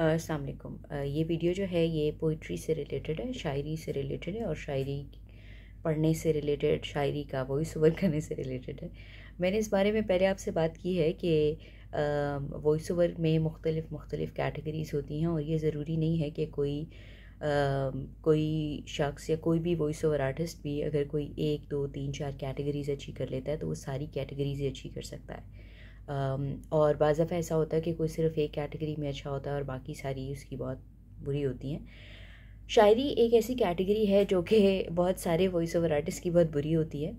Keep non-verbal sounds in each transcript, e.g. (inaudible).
असलकुम ये वीडियो जो है ये पोइट्री से रिलेटेड है शायरी से रिलेटेड है और शायरी पढ़ने से रिलेटेड शायरी का वॉइस ओवर करने से रिलेटेड है मैंने इस बारे में पहले आपसे बात की है कि वॉइस ओवर में मुख्तलिफ़ मुख्तलिफ़ कैटेगरीज़ होती हैं और ये ज़रूरी नहीं है कि कोई आ, कोई शख्स या कोई भी वॉइस ओवर आर्टिस्ट भी अगर कोई एक दो तीन चार कैटेगरीज़ अचीव कर लेता है तो वो सारी कैटेगरीज़ अचीव कर सकता है और बाज़ ऐसा होता है कि कोई सिर्फ एक कैटेगरी में अच्छा होता है और बाकी सारी उसकी बहुत बुरी होती हैं शायरी एक ऐसी कैटेगरी है जो कि बहुत सारे वॉइस ओवर आर्टिस्ट की बहुत बुरी होती है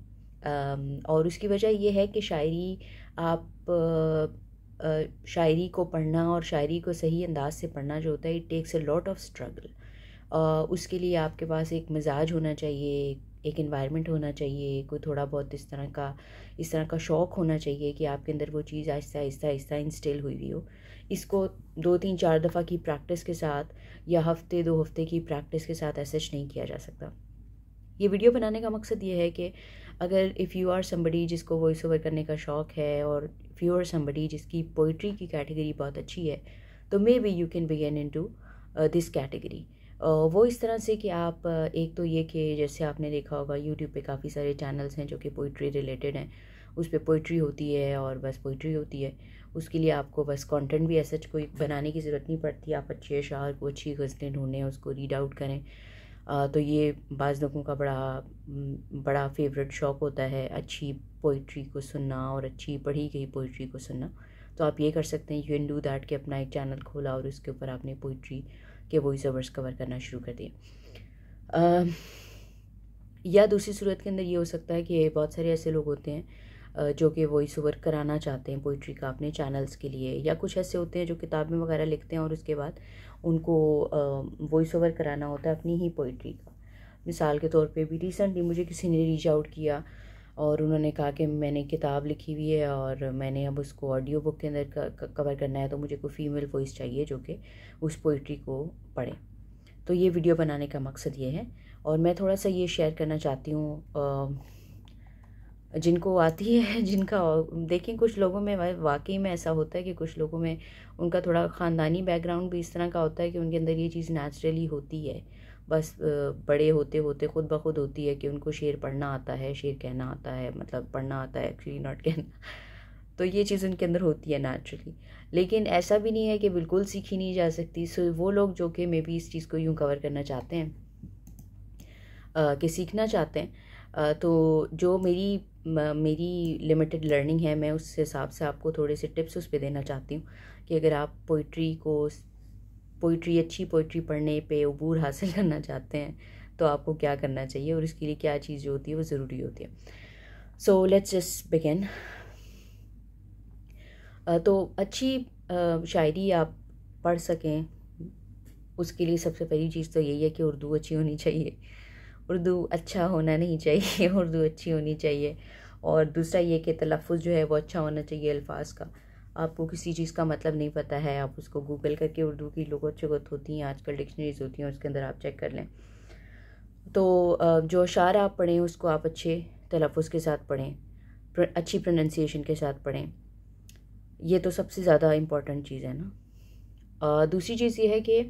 और उसकी वजह यह है कि शायरी आप शायरी को पढ़ना और शायरी को सही अंदाज से पढ़ना जो होता है it takes a lot of struggle उसके लिए आपके पास एक मिजाज होना चाहिए एक एक इन्वायरमेंट होना चाहिए कोई थोड़ा बहुत इस तरह का इस तरह का शौक़ होना चाहिए कि आपके अंदर वो चीज़ आहिस्ता आहिस्ता आहिस्ता इंस्टेल हुई हुई हो इसको दो तीन चार दफ़ा की प्रैक्टिस के साथ या हफ्ते दो हफ्ते की प्रैक्टिस के साथ ऐसे नहीं किया जा सकता ये वीडियो बनाने का मकसद ये है कि अगर इफ़ यू आर समबडी जिसको वॉइस ओवर करने का शौक़ है और इफ़ यू आर समबडी जिसकी पोइट्री की कैटेगरी बहुत अच्छी है तो maybe you can begin into this category वो इस तरह से कि आप एक तो ये कि जैसे आपने देखा होगा यूट्यूब पे काफ़ी सारे चैनल्स हैं जो कि पोइट्री रिलेटेड हैं उस पर पोइट्री होती है और बस पोइट्री होती है उसके लिए आपको बस कंटेंट भी ऐसा कोई बनाने की ज़रूरत नहीं पड़ती आप अच्छे शार को अच्छी गज़लें ढूँढें उसको रीड आउट करें आ, तो ये बाज़ लोगों का बड़ा बड़ा फेवरेट शौक़ होता है अच्छी पोइट्री को सुनना और अच्छी पढ़ी गई पोइट्री को सुनना तो आप ये कर सकते हैं यू कैन डू दैट कि अपना एक चैनल खोला और उसके ऊपर आपने पोइट्री के वॉइस ओवर्स कवर करना शुरू कर दिए या दूसरी सूरत के अंदर ये हो सकता है कि बहुत सारे ऐसे लोग होते हैं जो कि वॉइस ओवर कराना चाहते हैं पोइट्री का अपने चैनल्स के लिए या कुछ ऐसे होते हैं जो किताबें वगैरह लिखते हैं और उसके बाद उनको वॉइस ओवर कराना होता है अपनी ही पोइट्री का मिसाल के तौर पे भी रिसेंटली मुझे किसी ने रीच आउट किया और उन्होंने कहा कि मैंने किताब लिखी हुई है और मैंने अब उसको ऑडियो बुक के अंदर कवर करना है तो मुझे कोई फीमेल वॉइस चाहिए जो कि उस पोइट्री को पढ़े तो ये वीडियो बनाने का मकसद ये है और मैं थोड़ा सा ये शेयर करना चाहती हूँ जिनको आती है जिनका देखें कुछ लोगों में वाकई में ऐसा होता है कि कुछ लोगों में उनका थोड़ा ख़ानदानी बैकग्राउंड भी इस तरह का होता है कि उनके अंदर ये चीज़ नेचुरली होती है बस बड़े होते होते खुद ब खुद होती है कि उनको शेर पढ़ना आता है शेर कहना आता है मतलब पढ़ना आता है एक्चुअली नॉट कहना (laughs) तो ये चीज़ उनके अंदर होती है नेचुरली लेकिन ऐसा भी नहीं है कि बिल्कुल सीखी नहीं जा सकती सो वो लोग जो कि मे बी इस चीज़ को यूँ कवर करना चाहते हैं कि सीखना चाहते हैं तो जो मेरी मेरी लिमिटेड लर्निंग है मैं उस हिसाब से आपको थोड़े से टिप्स उस पर देना चाहती हूँ कि अगर आप पोइट्री को पोइट्री अच्छी पोइट्री पढ़ने पे अबूर हासिल (laughs) करना चाहते हैं तो आपको क्या करना चाहिए और इसके लिए क्या चीज़ जो होती है वो ज़रूरी होती है सो लेट्स जस्ट बिगिन तो अच्छी uh, शायरी आप पढ़ सकें उसके लिए सबसे पहली चीज़ तो यही है कि उर्दू अच्छी होनी चाहिए उर्दू अच्छा होना नहीं चाहिए (laughs) उर्दू अच्छी होनी चाहिए और दूसरा ये कि तलफ़ जो है वो अच्छा होना चाहिए अल्फाज का आपको किसी चीज़ का मतलब नहीं पता है आप उसको गूगल करके उर्दू की लोगों चगत होती हैं आजकल डिक्शनरीज होती हैं उसके अंदर आप चेक कर लें तो जो अशार आप पढ़ें उसको आप अच्छे तलफ़ के साथ पढ़ें प्र, अच्छी प्रोनंसिएशन के साथ पढ़ें ये तो सबसे ज़्यादा इम्पॉर्टेंट चीज़ है ना आ, दूसरी चीज़ ये है कि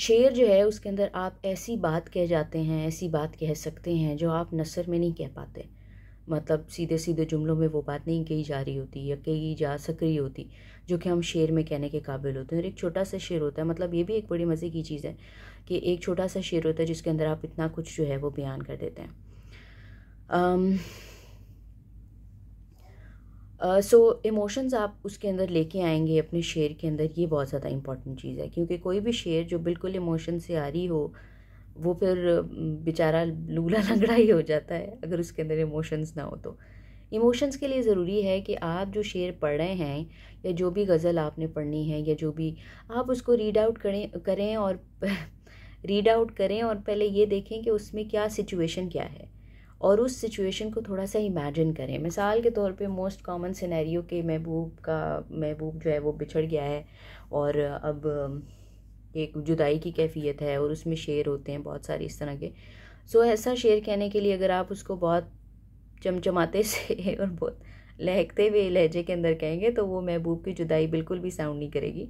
शेर जो है उसके अंदर आप ऐसी बात कह जाते हैं ऐसी बात कह सकते हैं जो आप नसर में नहीं कह पाते मतलब सीधे सीधे जुमलों में वो बात नहीं कही जा रही होती या कही जा सक रही होती जो कि हम शेर में कहने के काबिल होते हैं और एक छोटा सा शेर होता है मतलब ये भी एक बड़ी मज़े की चीज़ है कि एक छोटा सा शेर होता है जिसके अंदर आप इतना कुछ जो है वो बयान कर देते हैं um, so uh, emotions so, आप उसके अंदर लेके आएंगे अपने शेर के अंदर ये बहुत ज़्यादा इंपॉर्टेंट चीज़ है क्योंकि कोई भी शेर जो बिल्कुल इमोशन से आ रही हो वो फिर बेचारा लूला लंगड़ा ही हो जाता है अगर उसके अंदर इमोशंस ना हो तो इमोशंस के लिए ज़रूरी है कि आप जो शेर पढ़ रहे हैं या जो भी गज़ल आपने पढ़नी है या जो भी आप उसको रीड आउट करें करें और रीड (laughs) आउट करें और पहले ये देखें कि उसमें क्या सिचुएशन क्या है और उस सिचुएशन को थोड़ा सा इमेजिन करें मिसाल के तौर पे मोस्ट कॉमन सिनेरियो के महबूब का महबूब जो है वो बिछड़ गया है और अब एक जुदाई की कैफियत है और उसमें शेर होते हैं बहुत सारे इस तरह के सो so, ऐसा शेर कहने के लिए अगर आप उसको बहुत चमचमाते (laughs) से और बहुत लहकते हुए लहजे के अंदर कहेंगे तो वो महबूब की जुदाई बिल्कुल भी साउंड नहीं करेगी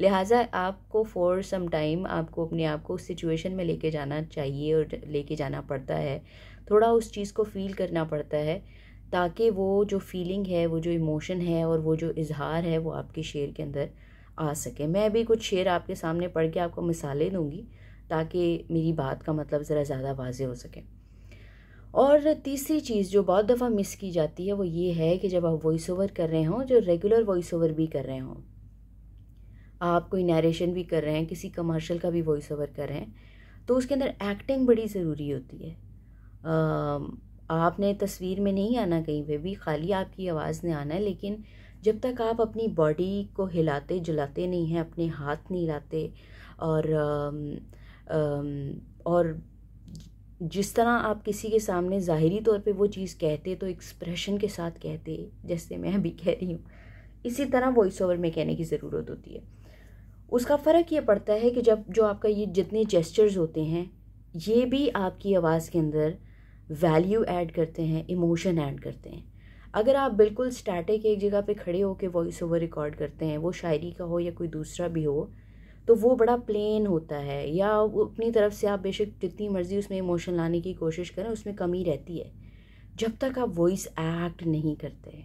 लिहाजा आपको फॉर सम टाइम आपको अपने आप को उस सिचुएशन में लेके जाना चाहिए और लेके जाना पड़ता है थोड़ा उस चीज़ को फील करना पड़ता है ताकि वो जो फीलिंग है वो जो इमोशन है और वो जो इजहार है वो आपके शेर के अंदर आ सके मैं भी कुछ शेर आपके सामने पढ़ के आपको मिसालें दूंगी ताकि मेरी बात का मतलब ज़रा ज़्यादा वाजे हो सके और तीसरी चीज़ जो बहुत दफ़ा मिस की जाती है वो ये है कि जब आप वॉइस ओवर कर रहे हों जो रेगुलर वॉइस ओवर भी कर रहे हों आप कोई नरेशन भी कर रहे हैं किसी कमर्शियल का भी वॉइस ओवर कर रहे हैं तो उसके अंदर एक्टिंग बड़ी ज़रूरी होती है आ, आपने तस्वीर में नहीं आना कहीं पे भी खाली आपकी आवाज़ ने आना है लेकिन जब तक आप अपनी बॉडी को हिलाते जुलाते नहीं हैं अपने हाथ नहीं हिलाते और और जिस तरह आप किसी के सामने ज़ाहरी तौर पे वो चीज़ कहते तो एक्सप्रेशन के साथ कहते जैसे मैं अभी कह रही हूँ इसी तरह वॉइस ओवर में कहने की ज़रूरत होती है उसका फ़र्क ये पड़ता है कि जब जो आपका ये जितने जेस्चर्स होते हैं ये भी आपकी आवाज़ के अंदर वैल्यू ऐड करते हैं इमोशन ऐड करते हैं अगर आप बिल्कुल स्टैटिक एक जगह पे खड़े होकर वॉइस ओवर रिकॉर्ड करते हैं वो शायरी का हो या कोई दूसरा भी हो तो वो बड़ा प्लेन होता है या अपनी तरफ से आप बेशक जितनी मर्ज़ी उसमें इमोशन लाने की कोशिश करें उसमें कमी रहती है जब तक आप वॉइस एक्ट नहीं करते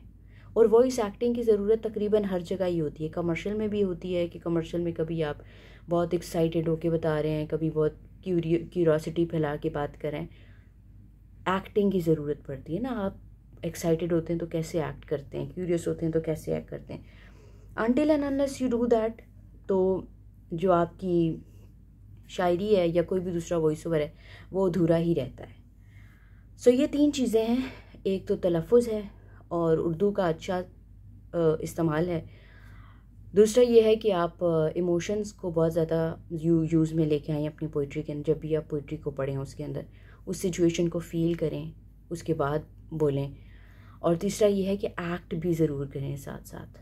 और वॉइस एक्टिंग की ज़रूरत तकरीबन हर जगह ही होती है कमर्शियल में भी होती है कि कमर्शियल में कभी आप बहुत एक्साइटेड होके बता रहे हैं कभी बहुत क्यूरोसिटी फैला के बात करें एक्टिंग की ज़रूरत पड़ती है ना आप एक्साइटेड होते हैं तो कैसे एक्ट करते हैं क्यूरियस होते हैं तो कैसे एक्ट करते हैं until and unless you do that तो जो आपकी शायरी है या कोई भी दूसरा वॉइस ओवर है वो अधूरा ही रहता है सो so, ये तीन चीज़ें हैं एक तो तलफ़ है और उर्दू का अच्छा इस्तेमाल है दूसरा ये है कि आप इमोशंस को बहुत ज़्यादा यू यूज़ में लेके आएँ अपनी पोइट्री के अंदर जब भी आप पोइट्री को पढ़ें उसके अंदर उस सिचुएशन को फील करें उसके बाद बोलें और तीसरा ये है कि एक्ट भी ज़रूर करें साथ साथ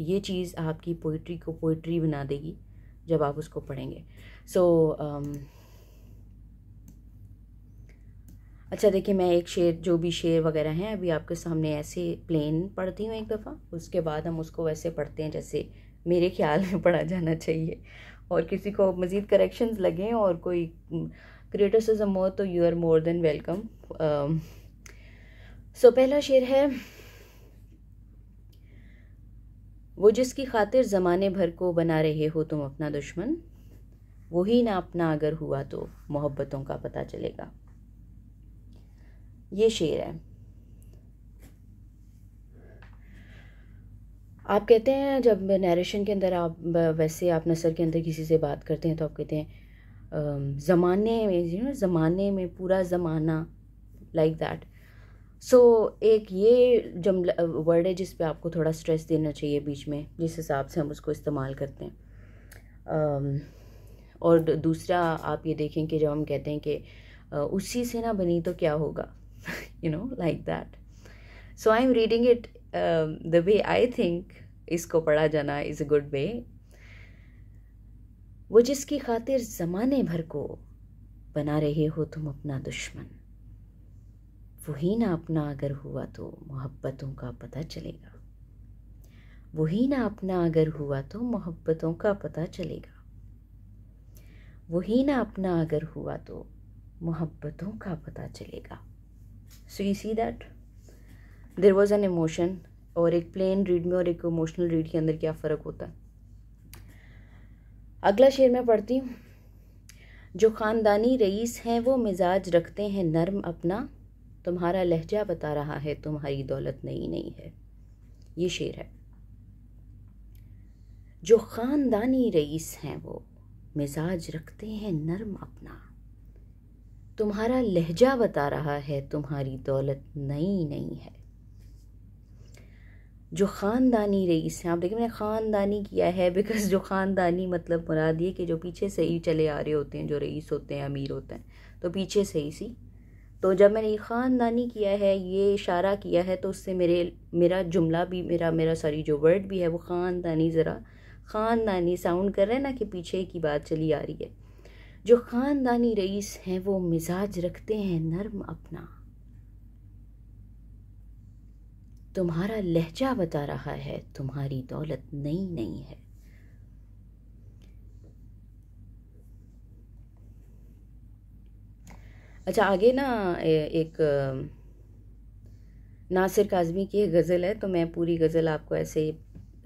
ये चीज़ आपकी पोइट्री को पोइट्री बना देगी जब आप उसको पढ़ेंगे सो so, um, अच्छा देखिए मैं एक शेर जो भी शेर वगैरह हैं अभी आपके सामने ऐसे प्लेन पढ़ती हूँ एक दफ़ा उसके बाद हम उसको वैसे पढ़ते हैं जैसे मेरे ख्याल में पढ़ा जाना चाहिए और किसी को मज़ीद करेक्शंस लगें और कोई क्रिएटिसिज्म हो तो you are more than welcome so पहला शेर है वो जिसकी खातिर ज़माने भर को बना रहे हो तुम अपना दुश्मन वही ना अपना अगर हुआ तो मोहब्बतों का पता चलेगा ये शेर है आप कहते हैं जब नरेशन के अंदर आप वैसे आप नसर के अंदर किसी से बात करते हैं तो आप कहते हैं ज़माने में ज़माने में पूरा ज़माना like like that so so, एक ये जमला वर्ड है जिस पे आपको थोड़ा स्ट्रेस देना चाहिए बीच में जिस हिसाब से हम उसको इस्तेमाल करते हैं और दूसरा आप ये देखें कि जब हम कहते हैं कि उसी से ना बनी तो क्या होगा you know like that so I am reading it the way I think इसको पढ़ा जाना इज़ अ गुड वे वो जिसकी खातिर ज़माने भर को बना रहे हो तुम अपना दुश्मन वही ना अपना अगर हुआ तो मोहब्बतों का पता चलेगा वही ना अपना अगर हुआ तो मोहब्बतों का पता चलेगा वही ना अपना अगर हुआ तो मोहब्बतों का पता चलेगा so you see that there was an emotion और एक प्लेन रीड में और एक इमोशनल रीड के अंदर क्या फ़र्क होता है अगला शेर मैं पढ़ती हूँ जो ख़ानदानी रईस हैं वो मिजाज रखते हैं नर्म अपना तुम्हारा लहजा बता रहा है तुम्हारी दौलत नई नहीं है ये शेर है जो ख़ानदानी रईस हैं वो मिजाज रखते हैं नर्म अपना तुम्हारा लहजा बता रहा है तुम्हारी दौलत नई नहीं है जो ख़ानदानी रईस हैं आप देखिए मैंने ख़ानदानी किया है बिकॉज़ जो ख़ानदानी मतलब मुराद ये कि जो पीछे से ही चले आ रहे होते हैं जो रईस होते हैं अमीर होते हैं तो पीछे से ही सी तो जब मैंने ये ख़ानदानी किया है ये इशारा किया है तो उससे मेरे मेरा जुमला भी मेरा मेरा सॉरी जो वर्ड भी है वो ख़ानदानी ज़रा ख़ानदानी साउंड कर रहे हैं ना कि पीछे की बात चली आ रही है जो ख़ानदानी रईस हैं वो मिजाज रखते हैं नर्म अपना तुम्हारा लहजा बता रहा है तुम्हारी दौलत नई नई है अच्छा आगे ना एक नासिर काजमी की एक गज़ल है तो मैं पूरी गज़ल आपको ऐसे ही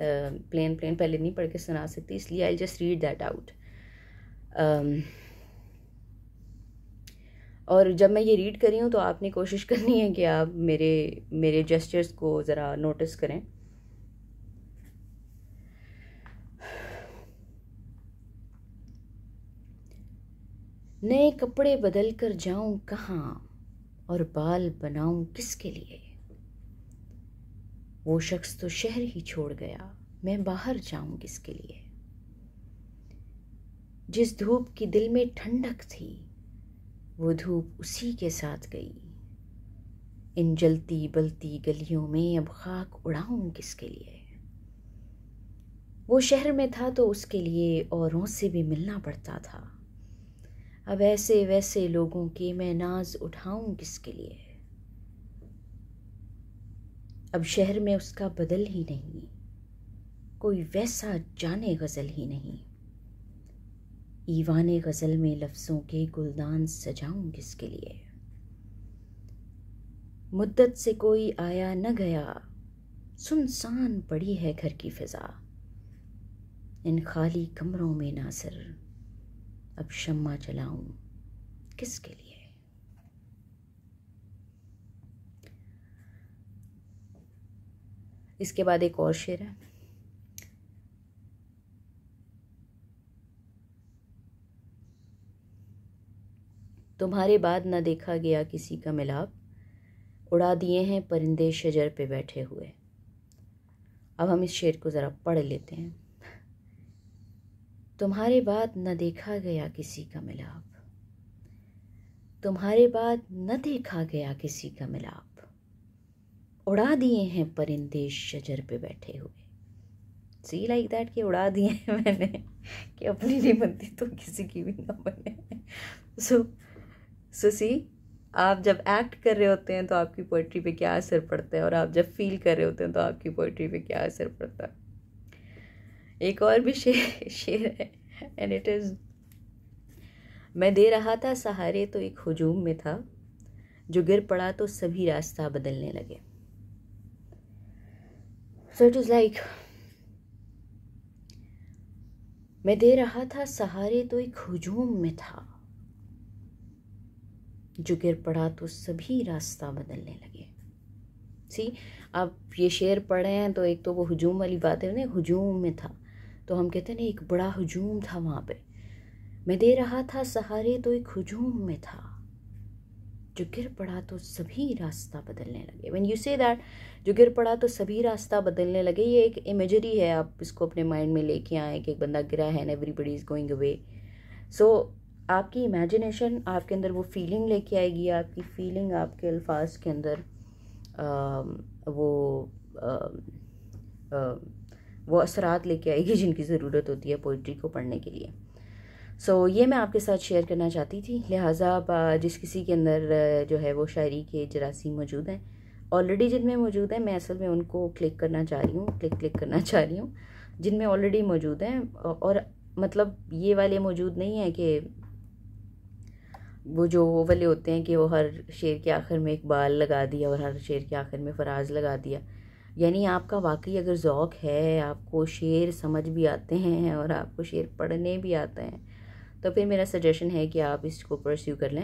प्लेन प्लेन पहले नहीं पढ़ के सुना सकती इसलिए I just read that out और जब मैं ये रीड करी हूँ तो आपने कोशिश करनी है कि आप मेरे मेरे जेस्चर्स को ज़रा नोटिस करें नए कपड़े बदल कर जाऊं कहाँ और बाल बनाऊं किसके लिए वो शख्स तो शहर ही छोड़ गया मैं बाहर जाऊं किसके लिए जिस धूप की दिल में ठंडक थी वो धूप उसी के साथ गई इन जलती बलती गलियों में अब खाक उड़ाऊं किसके लिए वो शहर में था तो उसके लिए औरों से भी मिलना पड़ता था अब ऐसे वैसे लोगों की मैं नाज उठाऊं किसके लिए अब शहर में उसका बदल ही नहीं कोई वैसा जाने गज़ल ही नहीं ईवान गज़ल में लफ्ज़ों के गुलदान सजाऊं किसके लिए मुद्दत से कोई आया न गया सुनसान पड़ी है घर की फ़िज़ा इन खाली कमरों में नासर अब शम्मा जलाऊं किसके लिए इसके बाद एक और शेर है तुम्हारे बाद न देखा गया किसी का मिलाप उड़ा दिए हैं परिंदे शजर पे बैठे हुए अब हम इस शेर को ज़रा पढ़ लेते हैं तुम्हारे बाद न देखा गया किसी का मिलाप तुम्हारे बाद न देखा गया किसी का मिलाप उड़ा दिए हैं परिंदे शजर पे बैठे हुए सी लाइक दैट कि उड़ा दिए हैं मैंने कि अपनी नहीं बनती तो किसी की भी ना बने सो सो सी आप जब एक्ट कर रहे होते हैं तो आपकी पोइट्री पे क्या असर पड़ता है और आप जब फील कर रहे होते हैं तो आपकी पोइट्री पे क्या असर पड़ता है एक और भी शेर शेर है एंड इट इज़ मैं दे रहा था सहारे तो एक हजूम में था जो गिर पड़ा तो सभी रास्ता बदलने लगे सो इट इज़ लाइक मैं दे रहा था सहारे तो एक हजूम में था जो गिर पड़ा तो सभी रास्ता बदलने लगे सी आप ये शेर पढ़े हैं तो एक तो वो हजूम वाली बात है ना हजूम में था तो हम कहते हैं ना एक बड़ा हजूम था वहाँ पे मैं दे रहा था सहारे तो एक हजूम में था जो गिर पड़ा तो सभी रास्ता बदलने लगे वन यू से दैट जो गिर पड़ा तो सभी रास्ता बदलने लगे ये एक इमेजरी है आप इसको अपने माइंड में लेके आए कि एक बंदा गिरा है and everybody is going away so आपकी इमेजिनेशन आपके अंदर वो फीलिंग लेके आएगी आपकी फीलिंग आपके अल्फाज के अंदर आ, वो आ, आ, वो असरात लेके आएगी (laughs) जिनकी ज़रूरत होती है पोइट्री को पढ़ने के लिए सो so, ये मैं आपके साथ शेयर करना चाहती थी लिहाजा जिस किसी के अंदर जो है वो शायरी के जरासीम मौजूद हैं ऑलरेडी जिनमें मौजूद हैं मैं असल में उनको क्लिक करना चाह रही हूँ क्लिक क्लिक करना चाह रही हूँ जिनमें ऑलरेडी मौजूद हैं और मतलब ये वाले मौजूद नहीं हैं कि वो जो वो वाले होते हैं कि वो हर शेर के आखिर में इकबाल लगा दिया और हर शेर के आखिर में फराज लगा दिया यानी आपका वाकई अगर ओक़ है आपको शेर समझ भी आते हैं और आपको शेर पढ़ने भी आते हैं तो फिर मेरा सजेशन है कि आप इसको परस्यू कर लें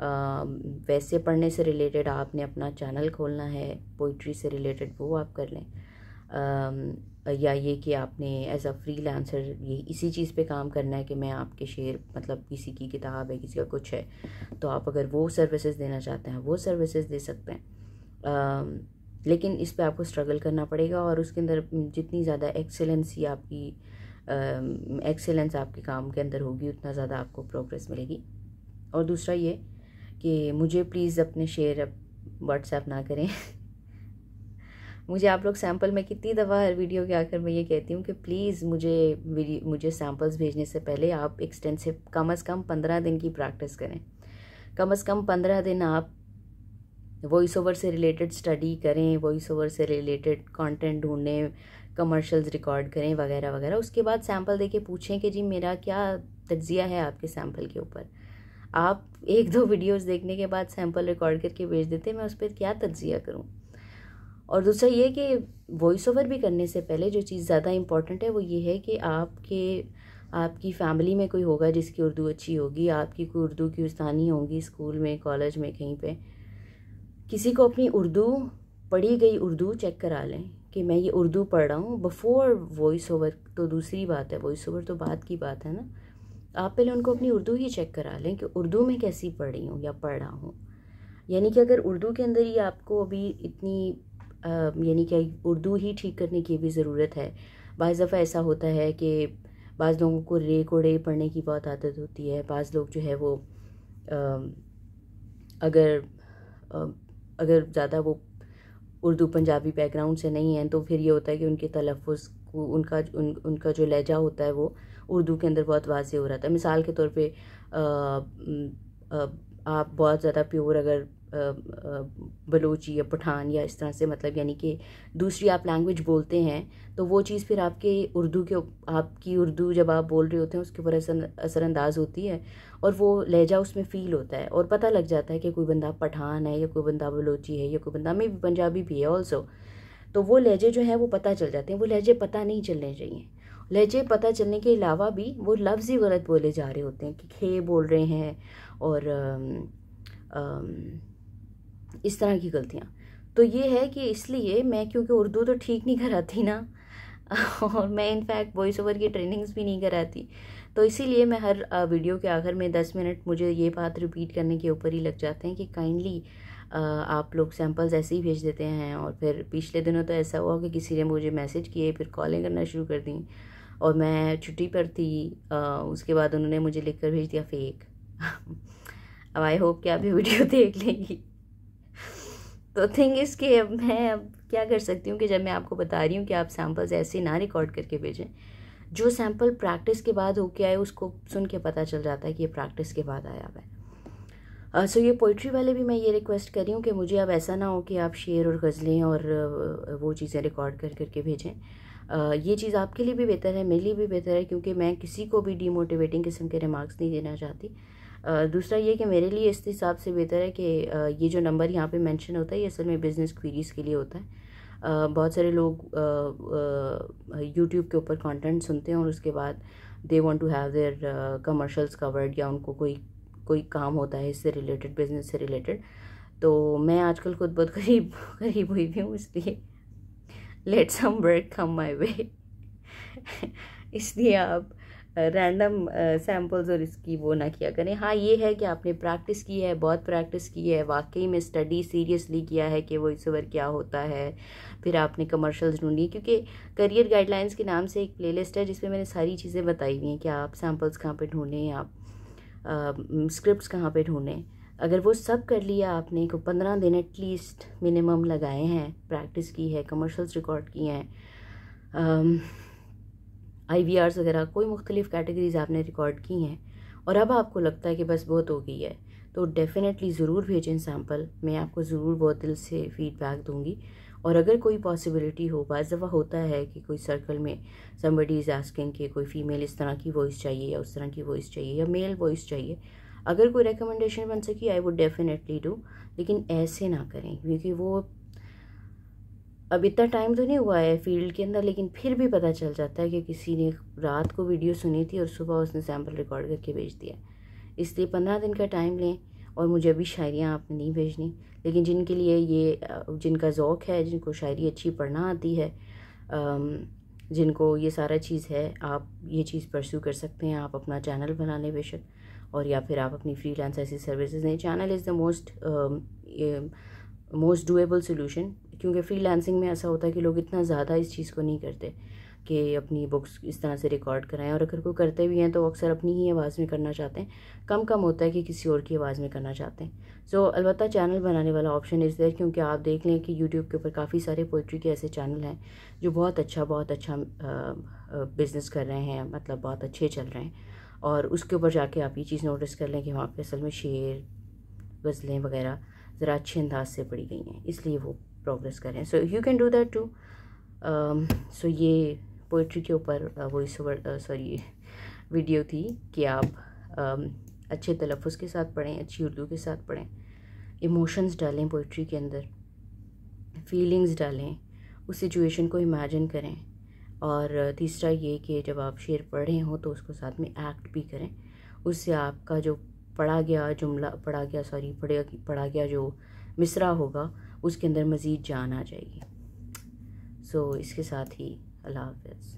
आ, वैसे पढ़ने से रिलेटेड आपने अपना चैनल खोलना है पोइट्री से रिलेटेड वो आप कर लें आ, या ये कि आपने एज अ फ्री लांसर ये इसी चीज़ पे काम करना है कि मैं आपके शेर मतलब किसी की किताब है किसी का कुछ है तो आप अगर वो सर्विसेज देना चाहते हैं वो सर्विसेज दे सकते हैं आ, लेकिन इस पे आपको स्ट्रगल करना पड़ेगा और उसके अंदर जितनी ज़्यादा एक्सेलेंसी आपकी एक्सेलेंस आपके काम के अंदर होगी उतना ज़्यादा आपको प्रोग्रेस मिलेगी और दूसरा ये कि मुझे प्लीज़ अपने शेयर अप व्हाट्सएप ना करें (laughs) मुझे आप लोग सैम्पल में कितनी दफ़ा हर वीडियो के आकर मैं ये कहती हूँ कि प्लीज़ मुझे मुझे सैम्पल्स भेजने से पहले आप एक्सटेंसिव कम अज़ कम पंद्रह दिन की प्रैक्टिस करें कम अज़ कम पंद्रह दिन आप वॉइस ओवर से रिलेटेड स्टडी करें वॉइस ओवर से रिलेटेड कंटेंट ढूंढें कमर्शल्स रिकॉर्ड करें वगैरह वगैरह उसके बाद सैम्पल दे के पूछें कि जी मेरा क्या तजिया है आपके सैम्पल के ऊपर आप एक दो वीडियोस देखने के बाद सैम्पल रिकॉर्ड करके भेज देते मैं उस पर क्या तजिया करूँ और दूसरा ये कि वॉइस ओवर भी करने से पहले जो चीज़ ज़्यादा इम्पॉर्टेंट है वो ये है कि आपके आपकी फ़ैमिली में कोई होगा जिसकी उर्दू अच्छी होगी आपकी कोई उर्दू की उस्तानी होगी स्कूल में कॉलेज में कहीं पे किसी को अपनी उर्दू पढ़ी गई उर्दू चेक करा लें कि मैं ये उर्दू पढ़ रहा हूँ बिफोर वॉइस ओवर तो दूसरी बात है वॉइस ओवर तो बाद की बात है ना आप पहले उनको अपनी उर्दू ही चेक करा लें कि उर्दू में कैसी पढ़ रही हूँ या पढ़ रहा हूँ यानी कि अगर उर्दू के अंदर ही आपको अभी इतनी यानी कि उर्दू ही ठीक करने की भी ज़रूरत है बज़ दफ़ा ऐसा होता है कि बाज़ लोगों को रे को रे पढ़ने की बहुत आदत होती है बाज़ लोग जो है वो आ, अगर आ, अगर ज़्यादा वो उर्दू पंजाबी बैकग्राउंड से नहीं है तो फिर ये होता है कि उनके तलफ़ को उनका उन, उनका जो लहजा होता है वो उर्दू के अंदर बहुत वाजे हो रहा था मिसाल के तौर पर आप बहुत ज़्यादा प्योर अगर बलोची या पठान या इस तरह से मतलब यानी कि दूसरी आप लैंग्वेज बोलते हैं तो वो चीज़ फिर आपके उर्दू के आपकी उर्दू जब आप बोल रहे होते हैं उसके ऊपर असर होती है और वो लहजा उसमें फ़ील होता है और पता लग जाता है कि कोई बंदा पठान है या कोई बंदा बलोची है या कोई बंदा में पंजाबी भी है ऑल्सो तो वो लहजे जो हैं वो पता चल जाते हैं वो लहजे पता नहीं चलने चाहिए लहजे पता चलने के अलावा भी वो लफ्ज़ ही गलत बोले जा रहे होते हैं कि खे बोल रहे हैं और इस तरह की गलतियाँ तो ये है कि इसलिए मैं क्योंकि उर्दू तो ठीक नहीं कराती ना (laughs) और मैं इनफैक्ट वॉइस ओवर की ट्रेनिंग्स भी नहीं कराती तो इसीलिए मैं हर वीडियो के आखिर में दस मिनट मुझे ये बात रिपीट करने के ऊपर ही लग जाते हैं कि काइंडली आप लोग सैम्पल्स ऐसे ही भेज देते हैं और फिर पिछले दिनों तो ऐसा हुआ कि किसी ने मुझे मैसेज किए फिर कॉलें करना शुरू कर दी और मैं छुट्टी पर थी उसके बाद उन्होंने मुझे लिख कर भेज दिया फेक (laughs) अब आई होप कि आप ये वीडियो (laughs) देख लेंगी तो थिंग इस कि मैं अब क्या कर सकती हूँ कि जब मैं आपको बता रही हूँ कि आप सैम्पल्स ऐसे ना रिकॉर्ड करके भेजें जो सैम्पल प्रैक्टिस के बाद होके आए उसको सुन के पता चल जाता है कि ये प्रैक्टिस के बाद आया हुआ है सो uh, so ये पोइट्री वाले भी मैं ये रिक्वेस्ट कर रही हूँ कि मुझे अब ऐसा ना हो कि आप शेर और गज़लें और वो चीज़ें रिकॉर्ड कर करके भेजें uh, ये चीज़ आपके लिए भी बेहतर है मेरे लिए भी बेहतर है क्योंकि मैं किसी को भी डीमोटिवेटिंग किस्म के रिमार्क्स नहीं देना चाहती दूसरा ये कि मेरे लिए इस हिसाब से बेहतर है कि ये जो नंबर यहाँ पे मेंशन होता है ये असल में बिज़नेस क्वीरीज़ के लिए होता है बहुत सारे लोग यूट्यूब के ऊपर कंटेंट सुनते हैं और उसके बाद they want to have their commercials covered या उनको कोई कोई काम होता है इससे रिलेटेड बिजनेस से रिलेटेड तो मैं आजकल खुद बहुत गरीब गरीब हुई भी हूँ इसलिए लेट सम वर्क कम माई वे इसलिए आप रैंडम सैम्पल्स uh, और इसकी वो ना किया करें हाँ ये है कि आपने प्रैक्टिस की है बहुत प्रैक्टिस की है वाकई में स्टडी सीरियसली किया है कि वो इस ओवर क्या होता है फिर आपने कमर्शल्स ढूंढी क्योंकि करियर गाइडलाइंस के नाम से एक प्लेलिस्ट है जिसमें मैंने सारी चीज़ें बताई हुई हैं कि आप सैम्पल्स कहाँ पर ढूँढें आप स्क्रिप्ट um, कहाँ पर ढूँढें अगर वो सब कर लिया आपने को पंद्रह दिन एटलीस्ट मिनिमम लगाए हैं प्रैक्टिस की है कमर्शल्स रिकॉर्ड किए हैं um, आई वी वगैरह कोई मुख्तलिफ़ कैटेगरीज़ आपने रिकॉर्ड की हैं और अब आपको लगता है कि बस बहुत हो गई है तो डेफ़िनेटली ज़रूर भेजें सैम्पल मैं आपको ज़रूर बहुत दिल से फीडबैक दूँगी और अगर कोई पॉसिबिलिटी हो बज़ दफ़ा होता है कि कोई सर्कल में समबडी इज़ आस्किंग कि कोई फ़ीमेल इस तरह की वॉइस चाहिए या उस तरह की वॉइस चाहिए या मेल वॉइस चाहिए अगर कोई रिकमेंडेशन बन सकी आई वुड डेफ़िनेटली डू लेकिन ऐसे ना करें क्योंकि वो अब इतना टाइम तो नहीं हुआ है फील्ड के अंदर लेकिन फिर भी पता चल जाता है कि किसी ने रात को वीडियो सुनी थी और सुबह उसने सैम्पल रिकॉर्ड करके भेज दिया इसलिए पंद्रह दिन का टाइम लें और मुझे अभी शायरियाँ आपने नहीं भेजनी लेकिन जिनके लिए ये जिनका ज़ौक़ है जिनको शायरी अच्छी पढ़ना आती है जिनको ये सारा चीज़ है आप ये चीज़ परस्यू कर सकते हैं आप अपना चैनल बना लें बेशक और या फिर आप अपनी फ्री ऐसी सर्विसेज दें channel is the most most doable solution क्योंकि फ्रीलांसिंग में ऐसा होता है कि लोग इतना ज़्यादा इस चीज़ को नहीं करते कि अपनी बुक्स इस तरह से रिकॉर्ड कराएं और अगर कोई करते भी हैं तो अक्सर अपनी ही आवाज़ में करना चाहते हैं कम कम होता है कि किसी और की आवाज़ में करना चाहते हैं सो so, अलबत् चैनल बनाने वाला ऑप्शन इस देर क्योंकि आप देख लें कि यूट्यूब के ऊपर काफ़ी सारे पोइट्री के ऐसे चैनल हैं जो बहुत अच्छा बहुत अच्छा बिज़नेस कर रहे हैं मतलब बहुत अच्छे चल रहे हैं और उसके ऊपर जाके आप ये चीज़ नोटिस कर लें कि वहाँ पर असल में शेर गज़लें वगैरह ज़रा अच्छे अंदाज से पड़ी गई हैं इसलिए वो प्रोग्रेस करें so you can do that too so ये पोइट्री के ऊपर वॉइस ओवर सॉरी वीडियो थी कि आप um, अच्छे तलफ़ के साथ पढ़ें अच्छी उर्दू के साथ पढ़ें इमोशंस डालें पोइट्री के अंदर फीलिंग्स डालें उस सिचुएशन को इमेजिन करें और uh, तीसरा ये कि जब आप शेर पढ़े हों तो उसको साथ में एक्ट भी करें उससे आपका जो पढ़ा गया जुमला पढ़ा गया सॉरी पढ़ा गया जो मिसरा होगा उसके अंदर मज़ीद जान आ जाएगी सो so, इसके साथ ही अल्लाह हाफ